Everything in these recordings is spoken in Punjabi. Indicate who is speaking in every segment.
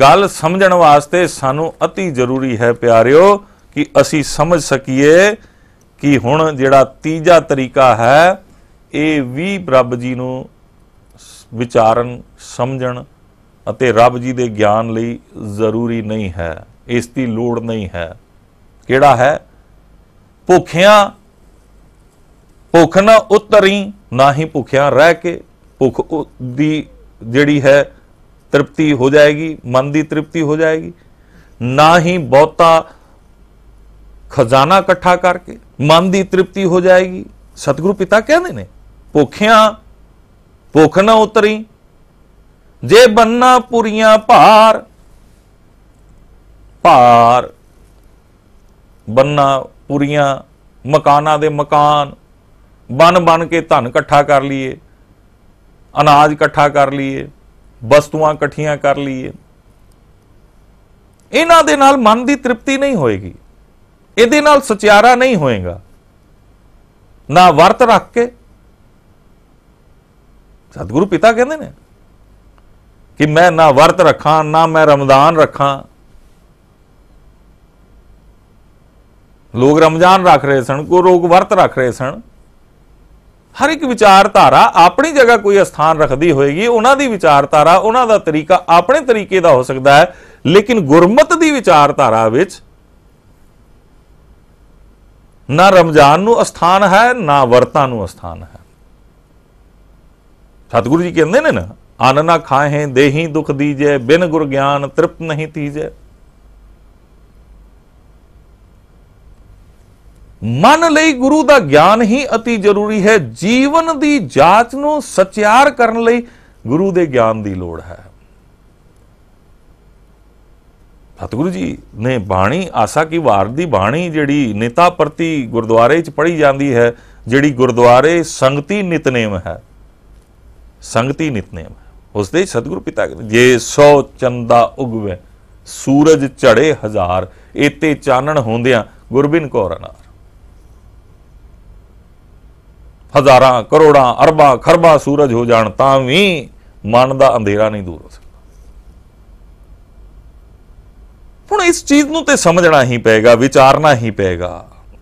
Speaker 1: ਗੱਲ ਸਮਝਣ ਵਾਸਤੇ ਸਾਨੂੰ অতি ਜ਼ਰੂਰੀ ਹੈ ਪਿਆਰਿਓ ਕਿ ਅਸੀਂ ਸਮਝ ਸਕੀਏ ਕਿ ਹੁਣ ਜਿਹੜਾ ਤੀਜਾ ਤਰੀਕਾ ਹੈ ਇਹ ਵੀ ਰੱਬ ਜੀ ਨੂੰ ਵਿਚਾਰਨ ਸਮਝਣ ਅਤੇ ਰੱਬ ਜੀ ਦੇ ਗਿਆਨ ਲਈ ਜ਼ਰੂਰੀ ਨਹੀਂ ਹੈ ਇਸ ਦੀ ਲੋੜ ਨਹੀਂ ਹੈ ਕਿਹੜਾ ਹੈ ਭੁੱਖਿਆਂ ਭੁੱਖ ਨਾ ਉਤਰੀ ਨਾ ਹੀ ਭੁੱਖਿਆਂ ਰਹਿ ਕੇ ਭੁੱਖ ਦੀ ਜਿਹੜੀ ਹੈ ਤ੍ਰਿਪਤੀ ਹੋ ਜਾਏਗੀ ਮਨ ਦੀ ਤ੍ਰਿਪਤੀ ਹੋ ਜਾਏਗੀ ਨਾ ਹੀ ਬਹੁਤਾ ਖਜ਼ਾਨਾ ਇਕੱਠਾ ਕਰਕੇ ਮਨ ਦੀ ਤ੍ਰਿਪਤੀ ਹੋ ਜਾਏਗੀ ਸਤਿਗੁਰੂ ਪਿਤਾ ਕਹਿੰਦੇ ਨੇ ਭੁੱਖਿਆਂ ਭੁੱਖ ਨਾ ਉਤਰੀ ਜੇ ਬੰਨਾ ਪੁਰੀਆਂ ਭਾਰ ਭਾਰ ਬੰਨਾ ਪੁਰੀਆਂ ਮਕਾਨਾਂ ਦੇ ਮਕਾਨ ਬਨ ਬਨ ਕੇ ਧਨ ਇਕੱਠਾ ਕਰ ਲਈਏ ਅਨਾਜ ਇਕੱਠਾ ਕਰ ਲਈਏ ਵਸਤੂਆਂ ਇਕੱਠੀਆਂ ਕਰ ਲਈਏ ਇਹਨਾਂ ਦੇ ਨਾਲ ਮਨ ਦੀ ਤ੍ਰਿਪਤੀ ਨਹੀਂ ਹੋਏਗੀ ਇਹਦੇ ਨਾਲ ਸਚਿਆਰਾ ਨਹੀਂ ਹੋਏਗਾ ਨਾ ਵਰਤ ਰੱਖ ਕੇ ਸਤਿਗੁਰੂ ਪਿਤਾ ਕਹਿੰਦੇ ਨੇ ਕਿ ਮੈਂ ਨਾ ਵਰਤ ਰੱਖਾਂ ਨਾ ਮੈਂ ਰਮਜ਼ਾਨ ਰੱਖਾਂ ਲੋਕ ਰਮਜ਼ਾਨ ਰੱਖ ਰਹੇ ਸਨ ਕੋ ਰੋਗ ਵਰਤ ਰੱਖ ਰਹੇ ਸਨ ਹਰ ਇੱਕ ਵਿਚਾਰਧਾਰਾ ਆਪਣੀ ਜਗ੍ਹਾ ਕੋਈ ਸਥਾਨ ਰੱਖਦੀ ਹੋਏਗੀ ਉਹਨਾਂ ਦੀ ਵਿਚਾਰਧਾਰਾ ਉਹਨਾਂ ਦਾ ਤਰੀਕਾ ਆਪਣੇ ਤਰੀਕੇ ਦਾ ਹੋ ਸਕਦਾ ਹੈ ਲੇਕਿਨ ਗੁਰਮਤ ਦੀ ਵਿਚਾਰਧਾਰਾ ਵਿੱਚ ਨਾ ਰਮਜ਼ਾਨ ਨੂੰ ਸਥਾਨ ਹੈ ਨਾ ਵਰਤਾਂ ਨੂੰ ਸਥਾਨ ਹੈ ਸਤਿਗੁਰੂ ਜੀ ਕਹਿੰਦੇ ਨੇ ਨਾ ਆਨ ਨਾ ਖਾਹੇ ਦੇਹੀ ਦੁਖ ਦੀਜੇ ਬਿਨ ਗੁਰ ਗਿਆਨ ਤ੍ਰਿਪਤ ਨਹੀਂ ਤੀਜੇ ਮਨ ਲਈ ਗੁਰੂ ਦਾ ਗਿਆਨ ਹੀ ਅਤੀ ਜ਼ਰੂਰੀ ਹੈ ਜੀਵਨ ਦੀ ਜਾਂਚ ਨੂੰ ਸਚਿਆਰ ਕਰਨ ਲਈ ਗੁਰੂ ਦੇ ਗਿਆਨ ਦੀ ਲੋੜ ਹੈ ਸਤਿਗੁਰੂ ਜੀ ਨੇ ਬਾਣੀ ਆਸਾ ਕੀ ਵਾਰ ਦੀ ਬਾਣੀ ਜਿਹੜੀ ਨੇਤਾ ਪ੍ਰਤੀ ਗੁਰਦੁਆਰੇ 'ਚ ਪੜ੍ਹੀ ਜਾਂਦੀ ਹੈ ਜਿਹੜੀ ਗੁਰਦੁਆਰੇ ਸੰਗਤੀ ਨਿਤਨੇਮ ਹੈ ਸੰਗਤੀ ਨਿਤਨੇਮ ਉਸ ਦੇ ਸਤਿਗੁਰੂ ਪਿਤਾ ਜੇ ਸੋ ਚੰਦਾ ਉਗਵੇ ਸੂਰਜ ਝੜੇ ਹਜ਼ਾਰ ਇਤੇ ਚਾਨਣ ਹੁੰਦਿਆਂ ਗੁਰਬਿਨ ਕੌਰ ਅਨਾਰ ਹਜ਼ਾਰਾਂ ਕਰੋੜਾਂ ਅਰਬਾਂ ਖਰਬਾਂ ਸੂਰਜ ਹੋ ਜਾਣ ਤਾਂ ਵੀ ਮਨ ਦਾ ਅੰਧੇਰਾ ਨਹੀਂ ਦੂਰ ਹੋ ਸਕਦਾ ਹੁਣ ਇਸ ਚੀਜ਼ ਨੂੰ ਤੇ ਸਮਝਣਾ ਹੀ ਪਏਗਾ ਵਿਚਾਰਨਾ ਹੀ ਪਏਗਾ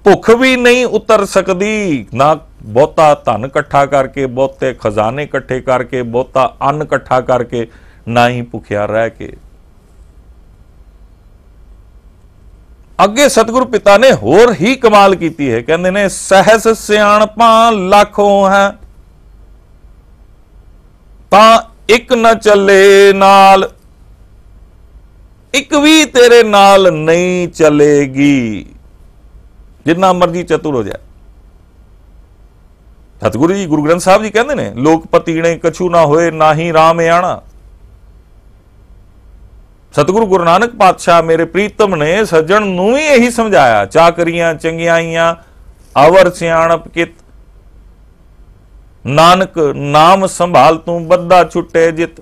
Speaker 1: ਭੁੱਖ ਵੀ ਨਹੀਂ ਉਤਰ ਸਕਦੀ ਨਾ ਬਹੁਤਾ ਧਨ ਇਕੱਠਾ ਕਰਕੇ ਬਹੁਤੇ ਖਜ਼ਾਨੇ ਇਕੱਠੇ ਕਰਕੇ ਬਹੁਤਾ ਅੰਨ ਇਕੱਠਾ ਕਰਕੇ ਨਾ ਹੀ ਭੁਖਿਆ ਰਹਿ ਕੇ ਅੱਗੇ ਸਤਿਗੁਰ ਪਿਤਾ ਨੇ ਹੋਰ ਹੀ ਕਮਾਲ ਕੀਤੀ ਹੈ ਕਹਿੰਦੇ ਨੇ ਸਹਸ ਸਿਆਣਪਾਂ ਲੱਖੋਂ ਹੈ ਤਾਂ ਇੱਕ ਨਾ ਚੱਲੇ ਨਾਲ ਇੱਕ ਵੀ ਤੇਰੇ ਨਾਲ ਨਹੀਂ ਚੱਲੇਗੀ ਜਿੰਨਾ ਮਰਜੀ ਚਤੁਰ ਹੋ ਜਾ ਸਤਿਗੁਰੂ ਜੀ ਗੁਰੂ ਗ੍ਰੰਥ ਸਾਹਿਬ ਜੀ ਕਹਿੰਦੇ ਨੇ ਲੋਕ ਪਤੀਣੇ ਕਛੂ ਨਾ ਹੋਏ ਨਾ ਹੀ ਰਾਮ ਆਣਾ ਸਤਿਗੁਰੂ ਗੁਰੂ ਨਾਨਕ ਪਾਤਸ਼ਾਹ ਮੇਰੇ ਪ੍ਰੀਤਮ ਨੇ ਸੱਜਣ ਨੂੰ ਵੀ ਇਹੀ ਸਮਝਾਇਆ ਚਾਕਰੀਆਂ ਚੰਗਿਆਈਆਂ ਅਵਰ ਸਿਆਣਪ ਕਿਤ ਨਾਨਕ ਨਾਮ ਸੰਭਾਲ ਤੂੰ ਬੱਦਾ ਛੁੱਟੇ ਜਿਤ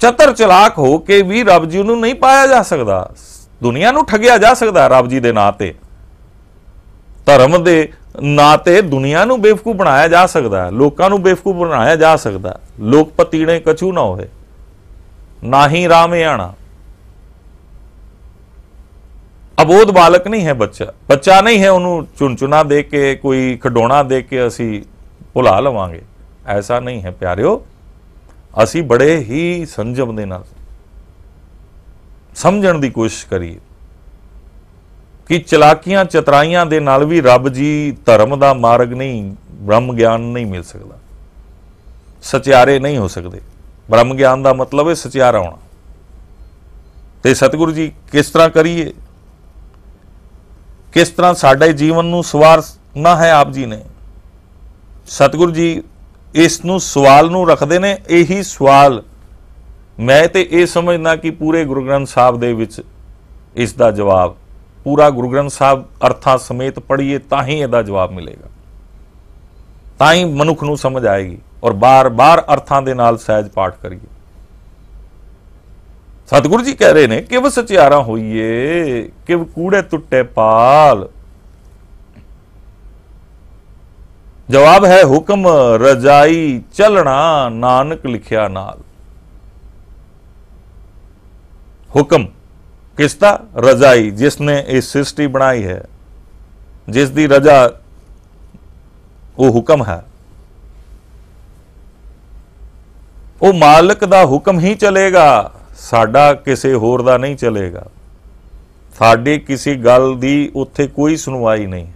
Speaker 1: ਚਤਰ ਚਲਾਕ ਹੋ ਕੇ ਵੀ ਰੱਬ ਜੀ ਨੂੰ ਨਹੀਂ ਪਾਇਆ ਜਾ ਸਕਦਾ ਦੁਨੀਆ ਨੂੰ ਠਗਿਆ ਜਾ ਸਕਦਾ ਰੱਬ ਜੀ ਦੇ ਨਾਂ ਤੇ ਧਰਮ ਦੇ ਨਾ ਤੇ ਦੁਨੀਆ ਨੂੰ ਬੇਵਕੂਫ ਬਣਾਇਆ ਜਾ ਸਕਦਾ ਲੋਕਾਂ ਨੂੰ ਬੇਵਕੂਫ ਬਣਾਇਆ ਜਾ ਸਕਦਾ ਲੋਕ ਪਤੀਣੇ ਕਛੂ ਨਾ ਹੋਵੇ ਨਾ ਹੀ ਰਾਮਿਆਣਾ ਅਬੋਧ ਬਾਲਕ ਨਹੀਂ ਹੈ ਬੱਚਾ ਬੱਚਾ ਨਹੀਂ ਹੈ ਉਹਨੂੰ ਚੁੰਚੁਨਾ ਦੇ ਕੇ ਕੋਈ ਖਡੋਣਾ ਦੇ ਕੇ ਅਸੀਂ ਭੁਲਾ ਲਵਾਂਗੇ ਐਸਾ ਨਹੀਂ ਹੈ ਪਿਆਰਿਓ ਅਸੀਂ ਬੜੇ ਹੀ ਸੰਜਮ ਦੇ ਨਾਲ ਸਮਝਣ ਦੀ ਕੋਸ਼ਿਸ਼ ਕਰੀਏ ਕਿ ਚਲਾਕੀਆਂ ਚਤਰਾਈਆਂ ਦੇ ਨਾਲ ਵੀ ਰੱਬ ਜੀ ਧਰਮ ਦਾ ਮਾਰਗ ਨਹੀਂ ਬ੍ਰਹਮ ਗਿਆਨ ਨਹੀਂ ਮਿਲ ਸਕਦਾ ਸਚਿਆਰੇ ਨਹੀਂ ਹੋ ਸਕਦੇ ਬ੍ਰਹਮ ਗਿਆਨ ਦਾ ਮਤਲਬ ਹੈ ਸਚਿਆਰਾ ਹੋਣਾ ਤੇ ਸਤਿਗੁਰੂ ਜੀ ਕਿਸ ਤਰ੍ਹਾਂ ਕਰੀਏ ਕਿਸ ਤਰ੍ਹਾਂ ਸਾਡੇ ਜੀਵਨ ਨੂੰ ਸਵਾਰਨਾ ਹੈ ਆਪ ਜੀ ਨੇ ਸਤਿਗੁਰੂ ਜੀ ਇਸ ਨੂੰ ਸਵਾਲ ਨੂੰ ਰੱਖਦੇ ਨੇ ਇਹੀ ਸਵਾਲ ਮੈਂ ਤੇ ਇਹ ਸਮਝਦਾ ਕਿ ਪੂਰੇ ਗੁਰੂ ਗ੍ਰੰਥ ਸਾਹਿਬ ਦੇ ਵਿੱਚ ਇਸ ਦਾ ਜਵਾਬ ਪੂਰਾ ਗੁਰੂ ਗ੍ਰੰਥ ਸਾਹਿਬ ਅਰਥਾਂ ਸਮੇਤ ਪੜ੍ਹੀਏ ਤਾਂ ਹੀ ਇਹਦਾ ਜਵਾਬ ਮਿਲੇਗਾ ਤਾਂ ਹੀ ਮਨੁੱਖ ਨੂੰ ਸਮਝ ਆਏਗੀ ਔਰ ਬਾਰ-ਬਾਰ ਅਰਥਾਂ ਦੇ ਨਾਲ ਸਹਿਜ ਪਾਠ ਕਰੀਏ ਸਤਿਗੁਰੂ ਜੀ ਕਹਿ ਰਹੇ ਨੇ ਕਿਵ ਸਚਿਆਰਾ ਹੋਈਏ ਕਿਵ ਕੂੜੇ ਟੁੱਟੇ ਪਾਲ ਜਵਾਬ ਹੈ ਹੁਕਮ ਰਜਾਈ ਚਲਣਾ ਨਾਨਕ ਲਿਖਿਆ ਨਾਲ ਹੁਕਮ ਕਿਸਤਾ ਰਜ਼ਾਈ ਜਿਸ ਨੇ ਇਹ ਸ੍ਰਿਸ਼ਟੀ ਬਣਾਈ ਹੈ ਜਿਸ ਦੀ ਰਜ਼ਾ ਉਹ ਹੁਕਮ ਹੈ ਉਹ ਮਾਲਕ ਦਾ ਹੁਕਮ ਹੀ ਚਲੇਗਾ ਸਾਡਾ ਕਿਸੇ ਹੋਰ ਦਾ ਨਹੀਂ ਚਲੇਗਾ ਸਾਡੇ ਕਿਸੇ ਗੱਲ ਦੀ ਉੱਥੇ ਕੋਈ ਸੁਣਵਾਈ ਨਹੀਂ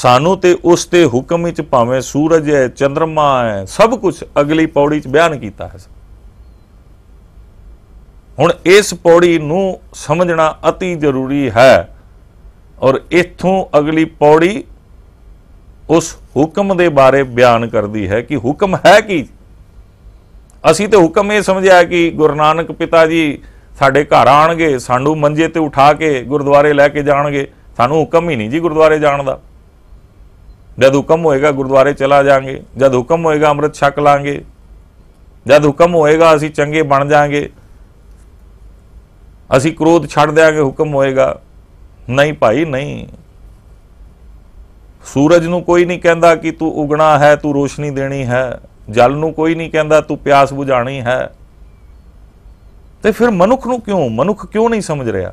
Speaker 1: ਸਾਨੂੰ ਤੇ ਉਸ ਤੇ ਹੁਕਮ ਵਿੱਚ ਭਾਵੇਂ ਸੂਰਜ ਹੈ ਚੰ드ਰਮਾ ਹੈ ਸਭ ਕੁਝ ਅਗਲੀ ਪੌੜੀ 'ਚ ਬਿਆਨ ਕੀਤਾ ਹੈ ਹੁਣ ਇਸ ਪੌੜੀ ਨੂੰ ਸਮਝਣਾ অতি ਜ਼ਰੂਰੀ ਹੈ ਔਰ ਇਥੋਂ ਅਗਲੀ ਪੌੜੀ ਉਸ ਹੁਕਮ ਦੇ ਬਾਰੇ ਬਿਆਨ ਕਰਦੀ ਹੈ ਕਿ ਹੁਕਮ ਹੈ ਕੀ ਅਸੀਂ ਤੇ ਹੁਕਮ ਇਹ ਸਮਝਿਆ ਕਿ ਗੁਰੂ ਨਾਨਕ ਪਿਤਾ ਜੀ ਸਾਡੇ ਘਰ ਆਣਗੇ ਸਾਨੂੰ ਮੰਜੇ ਤੇ ਉਠਾ ਕੇ ਗੁਰਦੁਆਰੇ ਲੈ ਕੇ ਜਾਣਗੇ ਸਾਨੂੰ ਹੁਕਮ ਹੀ ਨਹੀਂ ਜੀ ਗੁਰਦੁਆਰੇ ਜਾਣ ਦਾ ਜਦ ਹੁਕਮ ਹੋਏਗਾ ਗੁਰਦੁਆਰੇ ਚਲਾ ਜਾਾਂਗੇ ਜਦ ਹੁਕਮ ਹੋਏਗਾ ਅੰਮ੍ਰਿਤ ਛਕ ਲਾਂਗੇ ਜਦ ਹੁਕਮ ਹੋਏਗਾ ਅਸੀਂ ਚੰਗੇ ਬਣ ਜਾਾਂਗੇ ਅਸੀਂ ਕ੍ਰੋਧ ਛੱਡ ਦਿਆਂਗੇ ਹੁਕਮ ਹੋਏਗਾ ਨਹੀਂ ਭਾਈ ਨਹੀਂ ਸੂਰਜ ਨੂੰ ਕੋਈ ਨਹੀਂ ਕਹਿੰਦਾ ਕਿ ਤੂੰ ਉਗਣਾ ਹੈ ਤੂੰ ਰੋਸ਼ਨੀ ਦੇਣੀ ਹੈ ਜਲ ਨੂੰ ਕੋਈ ਨਹੀਂ ਕਹਿੰਦਾ ਤੂੰ ਪਿਆਸ ਬੁਝਾਣੀ ਹੈ ਤੇ ਫਿਰ ਮਨੁੱਖ ਨੂੰ ਕਿਉਂ ਮਨੁੱਖ ਕਿਉਂ ਨਹੀਂ ਸਮਝ ਰਿਹਾ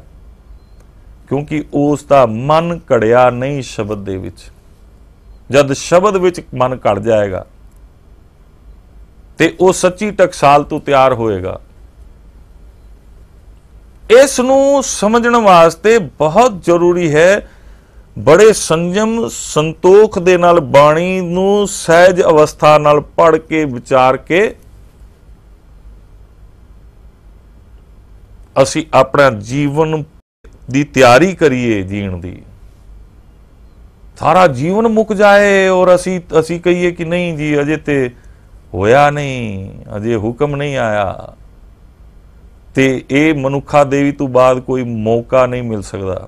Speaker 1: ਕਿਉਂਕਿ ਉਸ ਦਾ ਮਨ ਘੜਿਆ ਨਹੀਂ ਸ਼ਬਦ ਦੇ ਵਿੱਚ ਜਦ ਸ਼ਬਦ ਵਿੱਚ ਮਨ ਘੜ ਜਾਏਗਾ ਤੇ ਉਹ ਸੱਚੀ ਟਕਸਾਲ ਤੋਂ ਤਿਆਰ ਹੋਏਗਾ ਇਸ ਨੂੰ ਸਮਝਣ ਵਾਸਤੇ ਬਹੁਤ ਜ਼ਰੂਰੀ ਹੈ ਬੜੇ ਸੰਜਮ ਸੰਤੋਖ ਦੇ ਨਾਲ ਬਾਣੀ ਨੂੰ ਸਹਿਜ ਅਵਸਥਾ ਨਾਲ ਪੜ ਕੇ ਵਿਚਾਰ ਕੇ ਅਸੀਂ ਆਪਣਾ ਜੀਵਨ ਦੀ ਤਿਆਰੀ ਕਰੀਏ ਜੀਣ ਦੀ ਸਾਰਾ ਜੀਵਨ ਮੁੱਕ ਜਾਏ ਔਰ ਅਸੀਂ ਅਸੀਂ ਕਹੀਏ ਕਿ ਨਹੀਂ ਜੀ ਅਜੇ ਤੇ ਹੋਇਆ ਨਹੀਂ ਅਜੇ ਹੁਕਮ ਨਹੀਂ ਆਇਆ ਤੇ ਇਹ ਮਨੁੱਖਾ ਦੇਵੀ ਤੋਂ ਬਾਅਦ ਕੋਈ ਮੌਕਾ ਨਹੀਂ ਮਿਲ ਸਕਦਾ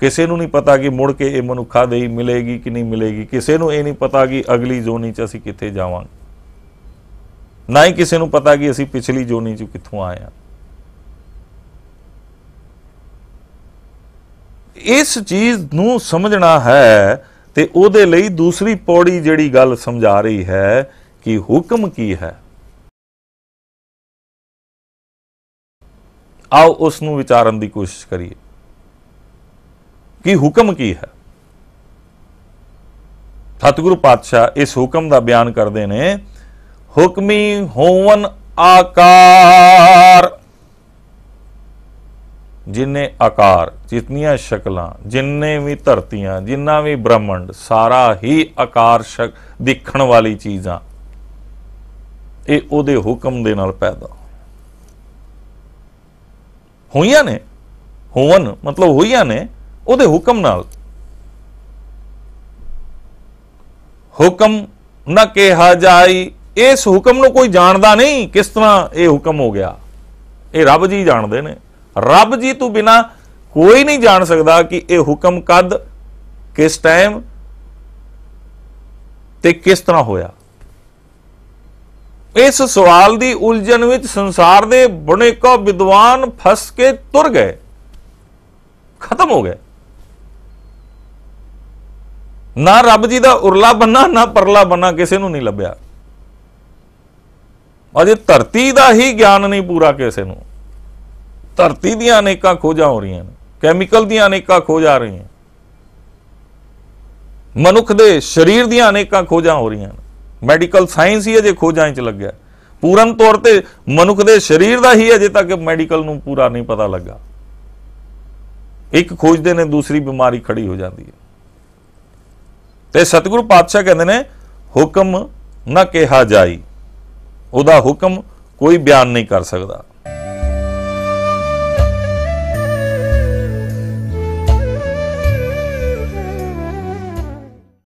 Speaker 1: ਕਿਸੇ ਨੂੰ ਨਹੀਂ ਪਤਾ ਕਿ ਮੁੜ ਕੇ ਇਹ ਮਨੁੱਖਾ ਦੇਵੀ ਮਿਲੇਗੀ ਕਿ ਨਹੀਂ ਮਿਲੇਗੀ ਕਿਸੇ ਨੂੰ ਇਹ ਨਹੀਂ ਪਤਾ ਕਿ ਅਗਲੀ ਜੋਨੀ 'ਚ ਅਸੀਂ ਕਿੱਥੇ ਜਾਵਾਂਗੇ ਨਾ ਹੀ ਕਿਸੇ ਨੂੰ ਪਤਾ ਕਿ ਅਸੀਂ ਪਿਛਲੀ ਜੋਨੀ 'ਚ ਕਿੱਥੋਂ ਆਏ ਆ ਇਸ ਚੀਜ਼ ਨੂੰ ਸਮਝਣਾ ਹੈ ਤੇ ਉਹਦੇ ਲਈ ਦੂਸਰੀ ਪੌੜੀ ਜਿਹੜੀ ਗੱਲ ਸਮਝਾ ਰਹੀ ਹੈ ਕਿ ਹੁਕਮ ਕੀ ਹੈ ਆਓ ਉਸ ਨੂੰ ਵਿਚਾਰਨ ਦੀ ਕੋਸ਼ਿਸ਼ ਕਰੀਏ ਕਿ ਹੁਕਮ ਕੀ ਹੈ ਸਤਿਗੁਰੂ ਪਾਤਸ਼ਾਹ ਇਸ ਹੁਕਮ ਦਾ ਬਿਆਨ ਕਰਦੇ ਨੇ ਹੁਕਮੀ ਹੋਵਨ ਆਕਾਰ ਜਿੰਨੇ ਆਕਾਰ ਜਿਤਨੀਆਂ ਸ਼ਕਲਾਂ ਜਿੰਨੇ ਵੀ ਧਰਤੀਆਂ ਜਿੰਨਾ ਵੀ ਬ੍ਰਹਮੰਡ ਸਾਰਾ ਹੀ ਆਕਾਰਸ਼ਕ ਦੇਖਣ ਵਾਲੀ ਚੀਜ਼ਾਂ ਇਹ ਉਹਦੇ ਹੁਕਮ ਦੇ ਨਾਲ ਪੈਦਾ ਹੋਈਆਂ ਨੇ ਹੋਵਨ ਮਤਲਬ ਹੋਈਆਂ ਨੇ ਉਹਦੇ ਹੁਕਮ ਨਾਲ ਹੁਕਮ ਨਾ ਕਿਹਾ ਜਾਈ ਇਸ ਹੁਕਮ ਨੂੰ ਕੋਈ ਜਾਣਦਾ ਨਹੀਂ ਕਿਸ ਤਰ੍ਹਾਂ ਇਹ ਹੁਕਮ ਹੋ ਗਿਆ ਇਹ ਰੱਬ ਜੀ ਜਾਣਦੇ ਨੇ ਰੱਬ ਜੀ ਤੋਂ ਬਿਨਾ ਕੋਈ ਨਹੀਂ ਜਾਣ ਸਕਦਾ ਕਿ ਇਹ ਹੁਕਮ ਕਦ ਕਿਸ ਟਾਈਮ ਤੇ ਕਿਸ ਤਰ੍ਹਾਂ ਹੋਇਆ ਇਸ ਸਵਾਲ ਦੀ ਉਲਝਣ ਵਿੱਚ ਸੰਸਾਰ ਦੇ ਬੁਨੇਕੋ ਵਿਦਵਾਨ ਫਸ ਕੇ ਤੁਰ ਗਏ ਖਤਮ ਹੋ ਗਏ ਨਾ ਰੱਬ ਜੀ ਦਾ ਉਰਲਾ ਬੰਨਾ ਨਾ ਪਰਲਾ ਬੰਨਾ ਕਿਸੇ ਨੂੰ ਨਹੀਂ ਲੱਭਿਆ ਅਜੇ ਧਰਤੀ ਦਾ ਹੀ ਗਿਆਨ ਨਹੀਂ ਪੂਰਾ ਕਿਸੇ ਨੂੰ ਧਰਤੀ ਦੀਆਂ ਅਨੇਕਾਂ ਖੋਜਾਂ ਹੋ ਰਹੀਆਂ ਨੇ ਕੈਮੀਕਲ ਦੀਆਂ ਅਨੇਕਾਂ ਖੋਜ ਆ ਰਹੀਆਂ ਮਨੁੱਖ ਦੇ ਸਰੀਰ ਦੀਆਂ ਅਨੇਕਾਂ ਖੋਜਾਂ ਹੋ ਰਹੀਆਂ ਨੇ ਮੈਡੀਕਲ ਸਾਇੰਸ ਹੀ ਅਜੇ ਖੋਜਾਂ 'ਚ ਲੱਗਿਆ ਪੂਰਨ ਤੌਰ ਤੇ ਮਨੁੱਖ ਦੇ ਸਰੀਰ ਦਾ ਹੀ ਅਜੇ ਤੱਕ ਮੈਡੀਕਲ ਨੂੰ ਪੂਰਾ ਨਹੀਂ ਪਤਾ ਲੱਗਾ ਇੱਕ ਖੋਜਦੇ ਨੇ ਦੂਸਰੀ ਬਿਮਾਰੀ ਖੜੀ ਹੋ ਜਾਂਦੀ ਹੈ ਤੇ ਸਤਿਗੁਰੂ ਪਾਤਸ਼ਾਹ ਕਹਿੰਦੇ ਨੇ ਹੁਕਮ ਨਾ ਕਿਹਾ ਜਾਈ ਉਹਦਾ ਹੁਕਮ ਕੋਈ ਬਿਆਨ ਨਹੀਂ ਕਰ ਸਕਦਾ